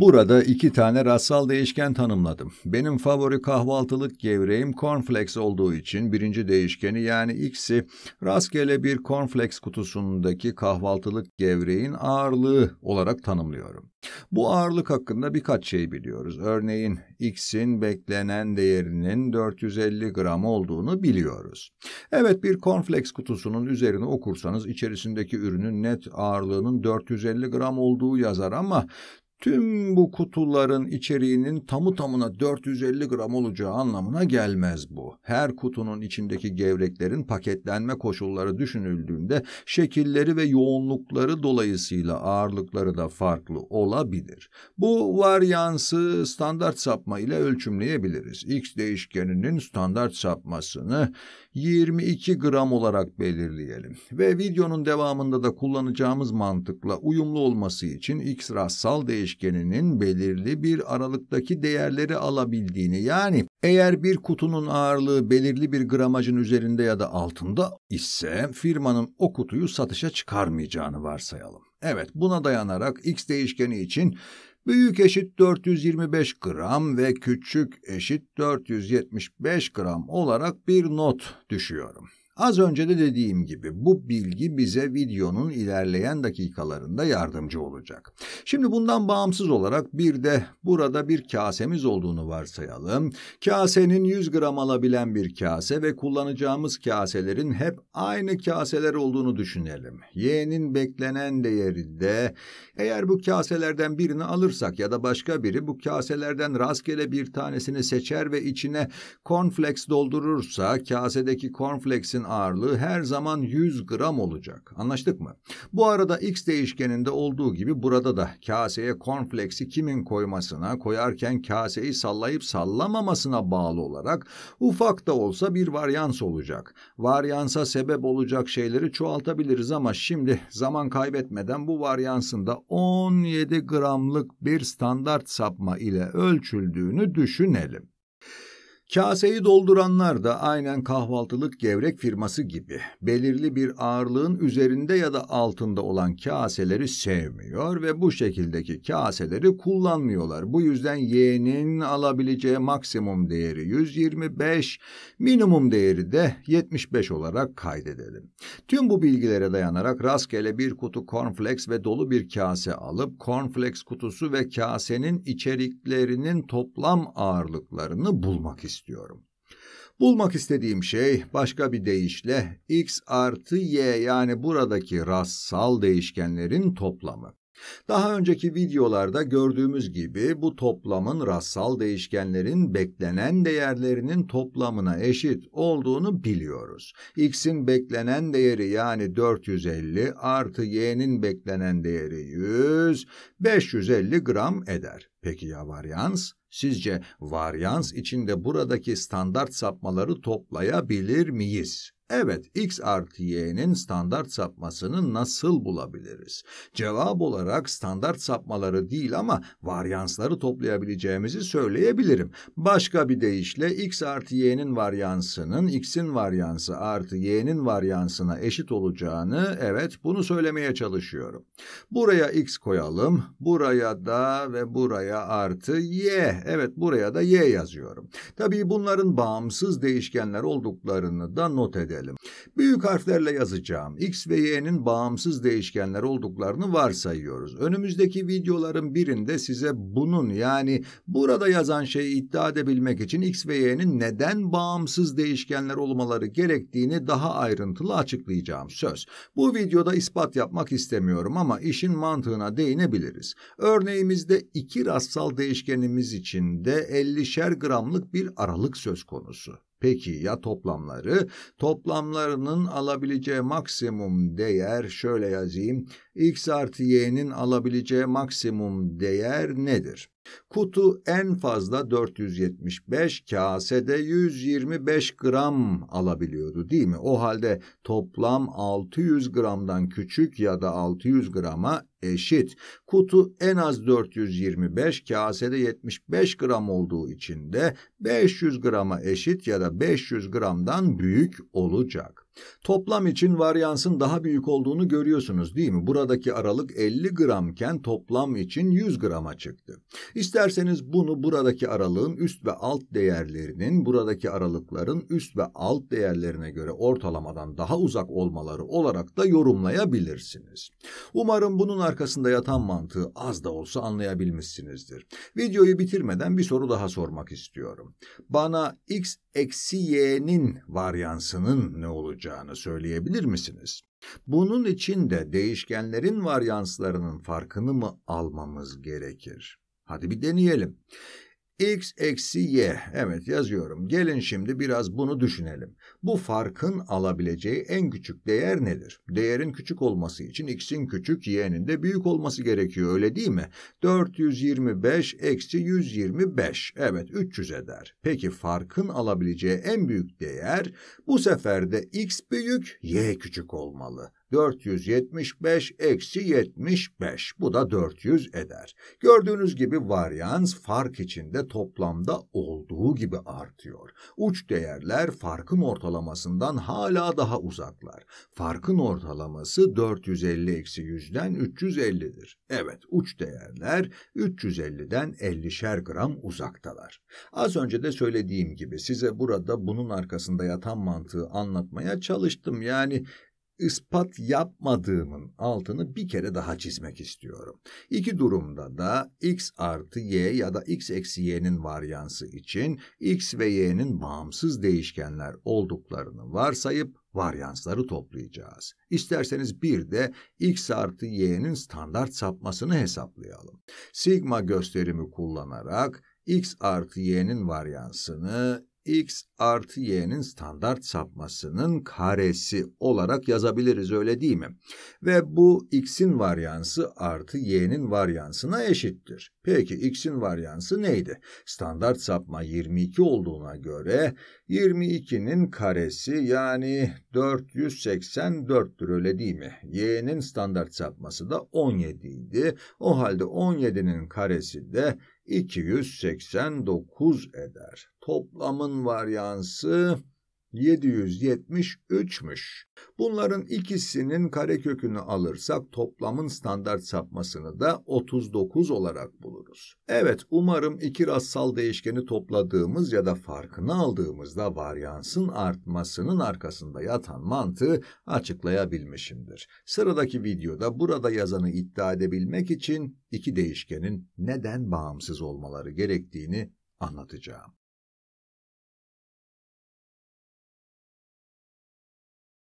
Burada iki tane rastsal değişken tanımladım. Benim favori kahvaltılık gevreğim cornflakes olduğu için birinci değişkeni yani x'i rastgele bir cornflakes kutusundaki kahvaltılık gevreğin ağırlığı olarak tanımlıyorum. Bu ağırlık hakkında birkaç şey biliyoruz. Örneğin x'in beklenen değerinin 450 gram olduğunu biliyoruz. Evet bir cornflakes kutusunun üzerine okursanız içerisindeki ürünün net ağırlığının 450 gram olduğu yazar ama tüm bu kutuların içeriğinin tamı tamına 450 gram olacağı anlamına gelmez bu. Her kutunun içindeki gevreklerin paketlenme koşulları düşünüldüğünde şekilleri ve yoğunlukları dolayısıyla ağırlıkları da farklı olabilir. Bu varyansı standart sapma ile ölçümleyebiliriz. X değişkeninin standart sapmasını 22 gram olarak belirleyelim ve videonun devamında da kullanacağımız mantıkla uyumlu olması için x rastsal değişkenini değişkeninin belirli bir aralıktaki değerleri alabildiğini yani eğer bir kutunun ağırlığı belirli bir gramajın üzerinde ya da altında ise firmanın o kutuyu satışa çıkarmayacağını varsayalım. Evet buna dayanarak x değişkeni için büyük eşit 425 gram ve küçük eşit 475 gram olarak bir not düşüyorum. Az önce de dediğim gibi bu bilgi bize videonun ilerleyen dakikalarında yardımcı olacak. Şimdi bundan bağımsız olarak bir de burada bir kasemiz olduğunu varsayalım. Kasenin 100 gram alabilen bir kase ve kullanacağımız kaselerin hep aynı kaseler olduğunu düşünelim. Y'nin beklenen değeri de eğer bu kaselerden birini alırsak ya da başka biri bu kaselerden rastgele bir tanesini seçer ve içine cornflakes doldurursa kasedeki cornflakes'in ağırlığı her zaman 100 gram olacak. Anlaştık mı? Bu arada x değişkeninde olduğu gibi burada da kaseye cornflakes'i kimin koymasına, koyarken kaseyi sallayıp sallamamasına bağlı olarak ufak da olsa bir varyans olacak. Varyansa sebep olacak şeyleri çoğaltabiliriz ama şimdi zaman kaybetmeden bu varyansında 17 gramlık bir standart sapma ile ölçüldüğünü düşünelim. Kaseyi dolduranlar da aynen kahvaltılık gevrek firması gibi belirli bir ağırlığın üzerinde ya da altında olan kaseleri sevmiyor ve bu şekildeki kaseleri kullanmıyorlar. Bu yüzden yeğenin alabileceği maksimum değeri 125, minimum değeri de 75 olarak kaydedelim. Tüm bu bilgilere dayanarak rastgele bir kutu cornflakes ve dolu bir kase alıp cornflakes kutusu ve kasenin içeriklerinin toplam ağırlıklarını bulmak istiyoruz istiyorum. Bulmak istediğim şey başka bir deyişle x artı y yani buradaki rastsal değişkenlerin toplamı. Daha önceki videolarda gördüğümüz gibi bu toplamın rastsal değişkenlerin beklenen değerlerinin toplamına eşit olduğunu biliyoruz. X'in beklenen değeri yani 450 artı Y'nin beklenen değeri 100, 550 gram eder. Peki ya varyans? Sizce varyans içinde buradaki standart sapmaları toplayabilir miyiz? Evet, x artı y'nin standart sapmasını nasıl bulabiliriz? Cevap olarak standart sapmaları değil ama varyansları toplayabileceğimizi söyleyebilirim. Başka bir deyişle x artı y'nin varyansının x'in varyansı artı y'nin varyansına eşit olacağını, evet bunu söylemeye çalışıyorum. Buraya x koyalım, buraya da ve buraya artı y. Evet, buraya da y yazıyorum. Tabii bunların bağımsız değişkenler olduklarını da not edelim edelim. Büyük harflerle yazacağım. X ve Y'nin bağımsız değişkenler olduklarını varsayıyoruz. Önümüzdeki videoların birinde size bunun yani burada yazan şeyi iddia edebilmek için X ve Y'nin neden bağımsız değişkenler olmaları gerektiğini daha ayrıntılı açıklayacağım söz. Bu videoda ispat yapmak istemiyorum ama işin mantığına değinebiliriz. Örneğimizde iki rastsal değişkenimiz için de 50'şer gramlık bir aralık söz konusu. Peki ya toplamları? Toplamlarının alabileceği maksimum değer şöyle yazayım. x artı y'nin alabileceği maksimum değer nedir? Kutu en fazla 475, kasede 125 gram alabiliyordu değil mi? O halde toplam 600 gramdan küçük ya da 600 grama eşit. Kutu en az 425, kasede 75 gram olduğu için de 500 grama eşit ya da 500 gramdan büyük olacak. Toplam için varyansın daha büyük olduğunu görüyorsunuz değil mi? Buradaki aralık 50 gramken toplam için 100 grama çıktı. İsterseniz bunu buradaki aralığın üst ve alt değerlerinin buradaki aralıkların üst ve alt değerlerine göre ortalamadan daha uzak olmaları olarak da yorumlayabilirsiniz. Umarım bunun arkasında yatan mantığı az da olsa anlayabilmişsinizdir. Videoyu bitirmeden bir soru daha sormak istiyorum. Bana x eksi y'nin varyansının ne olacak? olacağını söyleyebilir misiniz? Bunun için de değişkenlerin varyanslarının farkını mı almamız gerekir? Hadi bir deneyelim x eksi y. Evet yazıyorum. Gelin şimdi biraz bunu düşünelim. Bu farkın alabileceği en küçük değer nedir? Değerin küçük olması için x'in küçük y'nin de büyük olması gerekiyor öyle değil mi? 425 eksi 125. Evet 300 eder. Peki farkın alabileceği en büyük değer bu sefer de x büyük y küçük olmalı. 475 eksi 75 bu da 400 eder. Gördüğünüz gibi varyans fark içinde toplamda olduğu gibi artıyor. Uç değerler farkın ortalamasından hala daha uzaklar. Farkın ortalaması 450 eksi 100'den 350'dir. Evet uç değerler 350'den 50'şer gram uzaktalar. Az önce de söylediğim gibi size burada bunun arkasında yatan mantığı anlatmaya çalıştım. Yani ispat yapmadığımın altını bir kere daha çizmek istiyorum. İki durumda da x artı y ya da x eksi y'nin varyansı için x ve y'nin bağımsız değişkenler olduklarını varsayıp varyansları toplayacağız. İsterseniz bir de x artı y'nin standart sapmasını hesaplayalım. Sigma gösterimi kullanarak x artı y'nin varyansını x artı y'nin standart sapmasının karesi olarak yazabiliriz öyle değil mi? Ve bu x'in varyansı artı y'nin varyansına eşittir. Peki x'in varyansı neydi? Standart sapma 22 olduğuna göre 22'nin karesi yani 484'tür öyle değil mi? y'nin standart sapması da 17 idi. O halde 17'nin karesi de 289 eder. Toplamın varyansı 773'müş. Bunların ikisinin karekökünü alırsak toplamın standart sapmasını da 39 olarak buluruz. Evet umarım iki rastsal değişkeni topladığımız ya da farkını aldığımızda varyansın artmasının arkasında yatan mantığı açıklayabilmişimdir. Sıradaki videoda burada yazanı iddia edebilmek için iki değişkenin neden bağımsız olmaları gerektiğini anlatacağım.